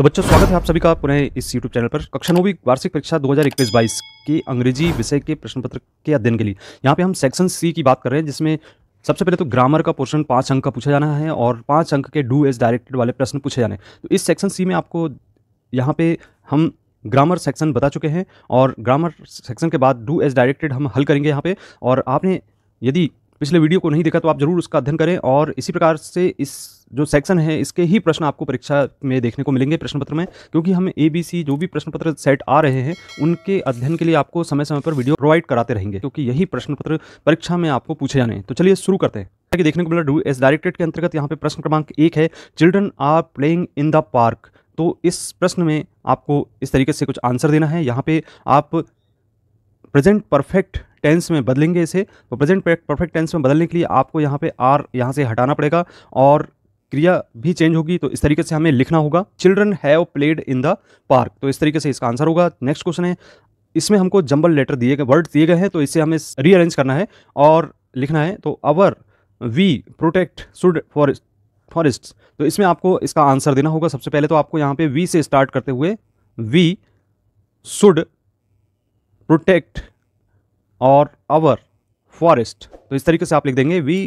तो बच्चों स्वागत है आप सभी का पुनः इस YouTube चैनल पर कक्षा नौवीं वार्षिक परीक्षा 2021-22 की अंग्रेजी विषय के प्रश्न पत्र के अध्ययन के लिए यहाँ पे हम सेक्शन सी की बात कर रहे हैं जिसमें सबसे पहले तो ग्रामर का पोर्शन पाँच अंक का पूछा जाना है और पाँच अंक के डू एज डायरेक्टेड वाले प्रश्न पूछे जाने तो इस सेक्शन सी में आपको यहाँ पर हम ग्रामर सेक्शन बता चुके हैं और ग्रामर सेक्शन के बाद डू एज डायरेक्टेड हम हल करेंगे यहाँ पर और आपने यदि पिछले वीडियो को नहीं देखा तो आप जरूर उसका अध्ययन करें और इसी प्रकार से इस जो सेक्शन है इसके ही प्रश्न आपको परीक्षा में देखने को मिलेंगे प्रश्न पत्र में क्योंकि हम ए बी सी जो भी प्रश्न पत्र सेट आ रहे हैं उनके अध्ययन के लिए आपको समय समय पर वीडियो प्रोवाइड कराते रहेंगे क्योंकि यही प्रश्न पत्र परीक्षा में आपको पूछे जाने तो चलिए शुरू करते हैं कि देखने को मिला डू एस डायरेक्टेड के अंतर्गत यहाँ पे प्रश्न क्रमांक एक है children are playing in the park तो इस प्रश्न में आपको इस तरीके से कुछ आंसर देना है यहाँ पे आप प्रेजेंट परफेक्ट टेंस में बदलेंगे इसे तो प्रेजेंट परफेक्ट टेंस में बदलने के लिए आपको यहाँ पे आर यहाँ से हटाना पड़ेगा और क्रिया भी चेंज होगी तो इस तरीके से हमें लिखना होगा children have played in the park तो इस तरीके से इसका आंसर होगा नेक्स्ट क्वेश्चन है इसमें हमको जंबल लेटर दिए गए वर्ड दिए गए हैं तो इसे हमें रीअरेंज करना है और लिखना है तो our we protect should forest forest तो इसमें आपको इसका आंसर देना होगा सबसे पहले तो आपको यहाँ पे वी से स्टार्ट करते हुए वी शुड प्रोटेक्ट और आवर फॉरेस्ट तो इस तरीके से आप लिख देंगे we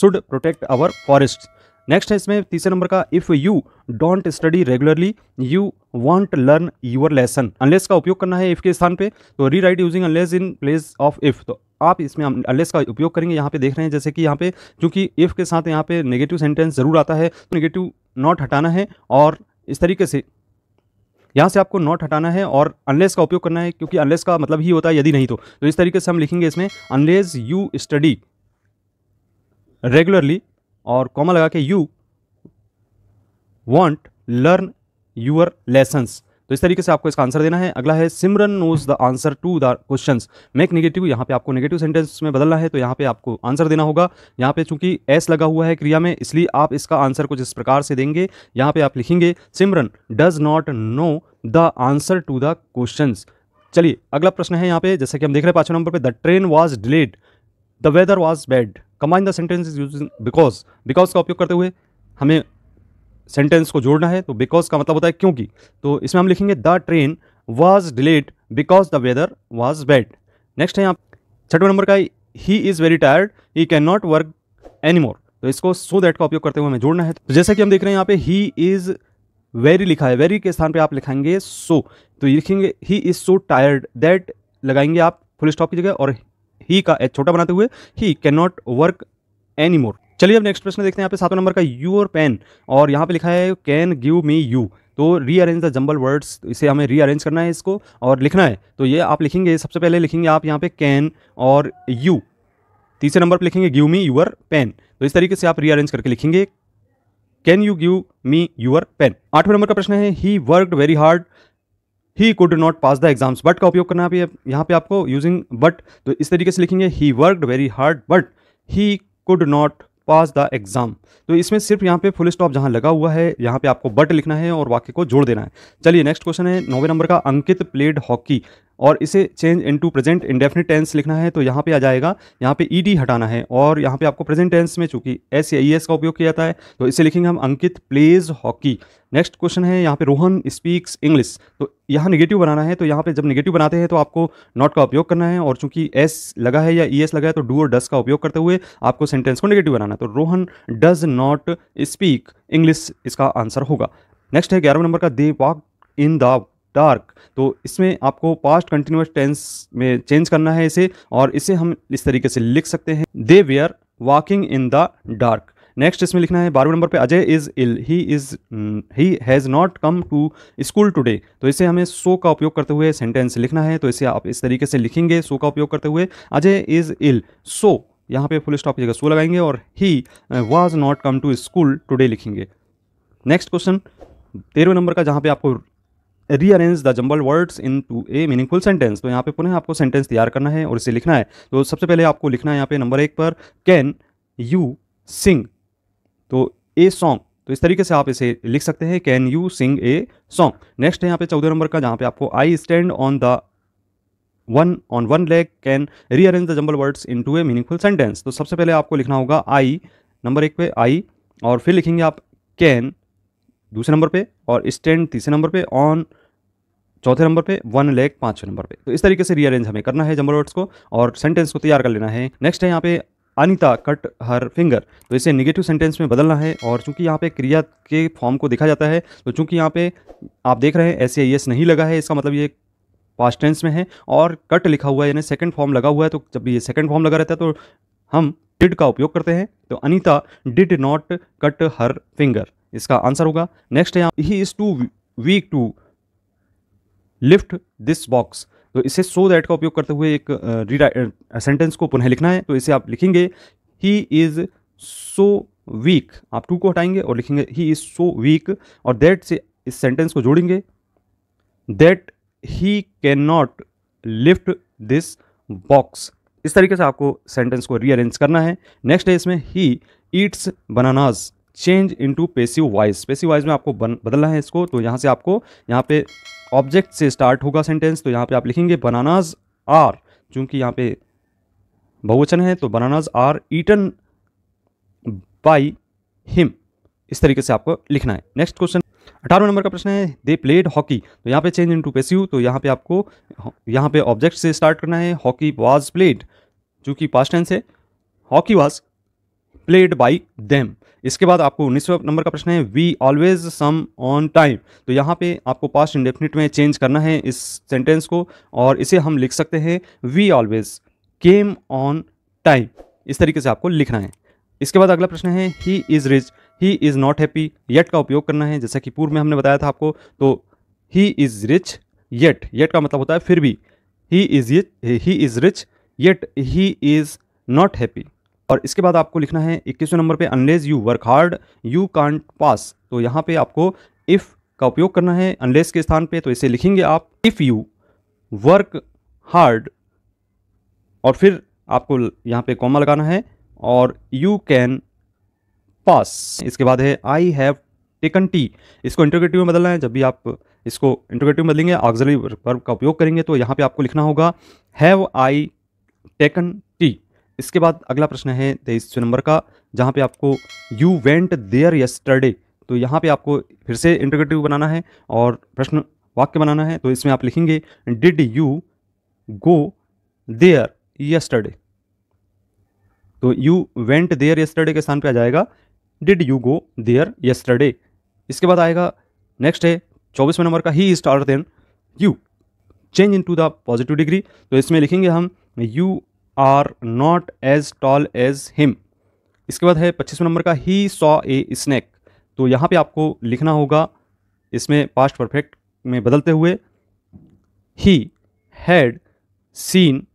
should protect our forest next है इसमें तीसरे नंबर का if you don't study regularly you won't learn your lesson unless का उपयोग करना है इफ़ के स्थान पे तो rewrite using unless in place of if तो आप इसमें अनलेस का उपयोग करेंगे यहाँ पे देख रहे हैं जैसे कि यहाँ पे चूंकि इफ़ के साथ यहाँ पे नेगेटिव सेंटेंस ज़रूर आता है तो नेगेटिव नॉट हटाना है और इस तरीके से यहाँ से आपको नॉट हटाना है और अनलेस का उपयोग करना है क्योंकि अनलेस का मतलब ही होता है यदि नहीं तो, तो इस तरीके से हम लिखेंगे इसमें अनलेस यू स्टडी रेगुलरली और कॉमा लगा के you won't learn your lessons तो इस तरीके से आपको इसका आंसर देना है अगला है Simran knows the answer to the question make negative यहाँ पे आपको नेगेटिव सेंटेंस में बदलना है तो यहाँ पे आपको आंसर देना होगा यहाँ पे चूंकि एस लगा हुआ है क्रिया में इसलिए आप इसका आंसर कुछ इस प्रकार से देंगे यहाँ पे आप लिखेंगे Simran does not know the answer to the question चलिए अगला प्रश्न है यहाँ पे जैसे कि हम देख रहे हैं पांचवें नंबर पे the train was delayed the weather was bad combine the sentence is use because because का उपयोग करते हुए हमें सेंटेंस को जोड़ना है तो बिकॉज का मतलब होता है क्योंकि तो इसमें हम लिखेंगे the train was delayed because the weather was bad next है यहाँ छठवें नंबर का he is very tired he can not work any more तो इसको सो दैट का उपयोग करते हुए हमें जोड़ना है तो जैसा कि हम देख रहे हैं यहाँ पे ही इज़ वेरी लिखा है वेरी के स्थान पे आप लिखाएंगे सो so. तो ये लिखेंगे he is so tired that लगाएंगे आप फुल स्टॉप की जगह और ही का छोटा बनाते हुए he can not work any more चलिए अब नेक्स्ट प्रश्न देखते हैं यहाँ पे सातवें नंबर का यू और पेन और यहाँ पे लिखा है कैन गिव मी यू तो रीअरेंज द जंबल वर्ड्स इसे हमें रीअरेंज करना है इसको और लिखना है तो ये आप लिखेंगे सबसे पहले लिखेंगे आप यहाँ पे कैन और यू तीसरे नंबर पर लिखेंगे गिव मी यूअर पेन तो इस तरीके से आप रीअरेंज करके लिखेंगे can you give me your pen आठवें नंबर का प्रश्न है he worked very hard he could not pass the exams but का उपयोग करना है यहाँ पे आपको यूजिंग बट तो इस तरीके से लिखेंगे he worked very hard but he could not pass the exam तो इसमें सिर्फ यहाँ पे फुल स्टॉप जहाँ लगा हुआ है यहाँ पे आपको बट लिखना है और वाक्य को जोड़ देना है चलिए नेक्स्ट क्वेश्चन है नौवे नंबर का अंकित प्लेड हॉकी और इसे change into present indefinite tense लिखना है तो यहाँ पे आ जाएगा यहाँ पे ईडी हटाना है और यहाँ पे आपको प्रेजेंट टेंस में चूंकि एस या ई e एस का उपयोग किया जाता है तो इसे लिखेंगे हम Ankit plays hockey next question है यहाँ पे रोहन स्पीक्स इंग्लिश तो यहाँ निगेटिव बनाना है तो यहाँ पे जब निगेटिव बनाते हैं तो आपको नॉट का उपयोग करना है और चूंकि एस लगा है या ई e एस लगा है तो डू और डस का उपयोग करते हुए आपको सेंटेंस को निगेटिव बनाना है तो Rohan does not speak English इसका आंसर होगा नेक्स्ट है ग्यारहवें नंबर का they walk in the dark तो इसमें आपको पास्ट कंटिन्यूस टेंस में चेंज करना है इसे और इसे हम इस तरीके से लिख सकते हैं they were walking in the dark next इसमें लिखना है बारहवें नंबर पे Ajay is ill he is he has not come to school today तो इसे हमें सो का उपयोग करते हुए सेंटेंस लिखना है तो इसे आप इस तरीके से लिखेंगे सो का उपयोग करते हुए अजय इज इल सो यहाँ पे फुल स्टॉप की जगह सो लगाएंगे और he was not come to school today लिखेंगे नेक्स्ट क्वेश्चन तेरहवें नंबर का जहाँ पे आपको rearrange the jumbled words into a meaningful sentence तो यहाँ पे पुनः आपको सेंटेंस तैयार करना है और इसे लिखना है तो सबसे पहले आपको लिखना है यहाँ पे नंबर एक पर कैन यू सिंग तो ए सॉन्ग तो इस तरीके से आप इसे लिख सकते हैं can you sing a song next है यहाँ पे चौदह नंबर का जहाँ पे आपको I stand on the one on one leg can rearrange the jumbled words into a meaningful sentence तो सबसे पहले आपको लिखना होगा आई नंबर एक पे आई और फिर लिखेंगे आप कैन दूसरे नंबर पे और स्टैंड तीसरे नंबर पे ऑन चौथे नंबर पे वन लेग पांचवें नंबर पे तो इस तरीके से रीअरेंज हमें करना है जंबल वर्ड्स को और सेंटेंस को तैयार कर लेना है नेक्स्ट है यहाँ पे अनिता कट हर फिंगर तो इसे निगेटिव सेंटेंस में बदलना है और चूंकि यहाँ पे क्रिया के फॉर्म को देखा जाता है तो चूंकि यहाँ पे आप देख रहे हैं ऐसे आई एस नहीं लगा है इसका मतलब ये पास्ट टेंस में है और कट लिखा हुआ है यानी सेकंड फॉर्म लगा हुआ है तो जब ये सेकंड फॉर्म लगा रहता है तो हम डिड का उपयोग करते हैं तो Anita did not cut her finger इसका आंसर होगा नेक्स्ट है he is too weak to lift this box तो इसे सो दैट का उपयोग करते हुए एक रीरा सेंटेंस को पुनः लिखना है तो इसे आप लिखेंगे ही इज़ सो वीक आप टू को हटाएंगे और लिखेंगे ही इज़ सो वीक और दैट से इस सेंटेंस को जोड़ेंगे that he can not lift this box इस तरीके से आपको सेंटेंस को रीअरेंज करना है नेक्स्ट है इसमें he eats bananas change into passive voice passive voice में आपको बन, बदलना है इसको तो यहाँ से आपको यहाँ पे ऑब्जेक्ट से स्टार्ट होगा सेंटेंस तो यहाँ पे आप लिखेंगे बनानाज आर चूंकि यहाँ पे बहुवचन है तो bananas are eaten by him इस तरीके से आपको लिखना है नेक्स्ट क्वेश्चन अठारह नंबर का प्रश्न है दे प्लेड हॉकी तो यहाँ पे चेंज इन टू पेसिव तो यहाँ पे आपको यहाँ पे ऑब्जेक्ट से स्टार्ट करना है हॉकी वाज प्लेड जो कि पास्ट टेंस है hockey was played by them इसके बाद आपको उन्नीसवें नंबर का प्रश्न है we always some on time तो यहाँ पे आपको पास्ट इंडेफिनिट में चेंज करना है इस सेंटेंस को और इसे हम लिख सकते हैं we always came on time इस तरीके से आपको लिखना है इसके बाद अगला प्रश्न है he is rich he is not happy yet का उपयोग करना है जैसा कि पूर्व में हमने बताया था आपको तो he is rich yet yet का मतलब होता है फिर भी he is he is rich yet he is not happy और इसके बाद आपको लिखना है इक्कीसवें नंबर पे unless you work hard you can't pass तो यहाँ पे आपको इफ़ का उपयोग करना है अनलेस के स्थान पे तो इसे लिखेंगे आप इफ़ यू वर्क हार्ड और फिर आपको यहाँ पे कॉमा लगाना है और यू कैन पास इसके बाद है आई हैव टेकन टी इसको इंटरग्रेटिव में बदलना है जब भी आप इसको इंटरग्रेटिव में बदलेंगे ऑक्जरी वर्ब का उपयोग करेंगे तो यहाँ पे आपको लिखना होगा हैव आई टेकन टी इसके बाद अगला प्रश्न है तेईस नंबर का जहाँ पे आपको यू वेंट देयर यस्टरडे तो यहाँ पे आपको फिर से इंटरगेटिव बनाना है और प्रश्न वाक्य बनाना है तो इसमें आप लिखेंगे did you go there yesterday तो यू वेंट देयर यस्टरडे के स्थान पे आ जाएगा did you go there yesterday इसके बाद आएगा नेक्स्ट है चौबीसवें नंबर का he taller than you change into the positive degree तो इसमें लिखेंगे हम you are not as tall as him इसके बाद है पच्चीसवें नंबर का ही सॉ ए स्नैक तो यहाँ पे आपको लिखना होगा इसमें पास्ट परफेक्ट में बदलते हुए ही हैड सीन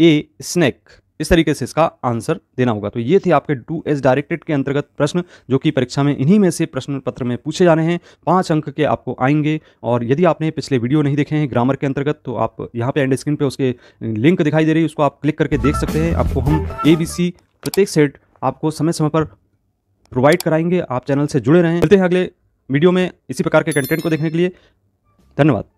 ए स्नैक इस तरीके से इसका आंसर देना होगा तो ये थे आपके टू एस डायरेक्टेड के अंतर्गत प्रश्न जो कि परीक्षा में इन्हीं में से प्रश्न पत्र में पूछे जाने हैं पाँच अंक के आपको आएंगे और यदि आपने पिछले वीडियो नहीं देखे हैं ग्रामर के अंतर्गत तो आप यहाँ पे एंड स्क्रीन पे उसके लिंक दिखाई दे रही है उसको आप क्लिक करके देख सकते हैं आपको हम ए बी सी प्रत्येक सेट आपको समय समय पर प्रोवाइड कराएंगे आप चैनल से जुड़े रहें मिलते हैं अगले वीडियो में इसी प्रकार के कंटेंट को देखने के लिए धन्यवाद